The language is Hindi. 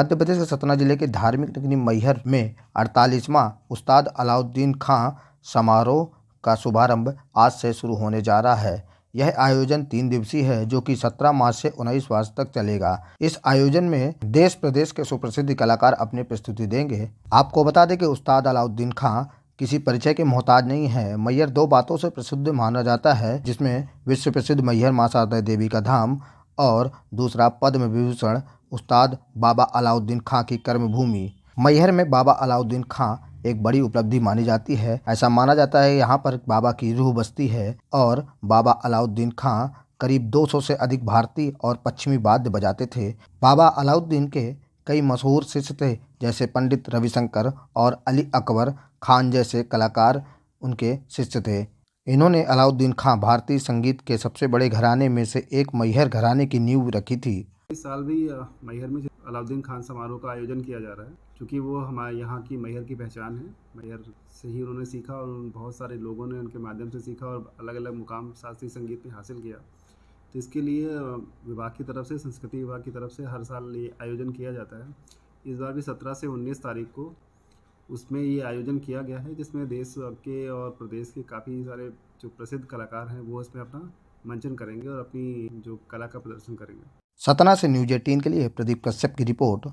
मध्य प्रदेश के सतना जिले के धार्मिक नगरी मैहर में अड़तालीसवां उस्ताद अलाउद्दीन खां समारोह का शुभारंभ आज से शुरू होने जा रहा है यह आयोजन तीन दिवसीय है जो कि 17 मार्च से 19 मार्च तक चलेगा इस आयोजन में देश प्रदेश के सुप्रसिद्ध कलाकार अपनी प्रस्तुति देंगे आपको बता दें कि उस्ताद अलाउद्दीन खां किसी परिचय के मोहताज नहीं है मैहर दो बातों से प्रसिद्ध माना जाता है जिसमें विश्व प्रसिद्ध मैहर माँ शारदा देवी का धाम और दूसरा पद्म विभूषण उस्ताद बाबा अलाउद्दीन खां की कर्मभूमि मैहर में बाबा अलाउद्दीन खां एक बड़ी उपलब्धि मानी जाती है ऐसा माना जाता है यहाँ पर बाबा की रूह बस्ती है और बाबा अलाउद्दीन खां करीब 200 से अधिक भारतीय और पश्चिमी वाद्य बजाते थे बाबा अलाउद्दीन के कई मशहूर शिष्य थे जैसे पंडित रविशंकर और अली अकबर खान जैसे कलाकार उनके शिष्य थे इन्होंने अलाउद्दीन खां भारतीय संगीत के सबसे बड़े घराने में से एक मैहर घराने की नींव रखी थी इस साल भी मैहर में अलाउद्दीन खान समारोह का आयोजन किया जा रहा है क्योंकि वो हमारे यहाँ की मैहर की पहचान है मैहर से ही उन्होंने सीखा और बहुत सारे लोगों ने उनके माध्यम से सीखा और अलग अलग मुकाम शास्त्रीय संगीत में हासिल किया तो इसके लिए विभाग की तरफ से संस्कृति विभाग की तरफ से हर साल ये आयोजन किया जाता है इस बार भी सत्रह से उन्नीस तारीख को उसमें ये आयोजन किया गया है जिसमें देश के और प्रदेश के काफ़ी सारे जो प्रसिद्ध कलाकार हैं वो इसमें अपना मंचन करेंगे और अपनी जो कला का प्रदर्शन करेंगे सतना से न्यूज एटीन के लिए प्रदीप कश्यप की रिपोर्ट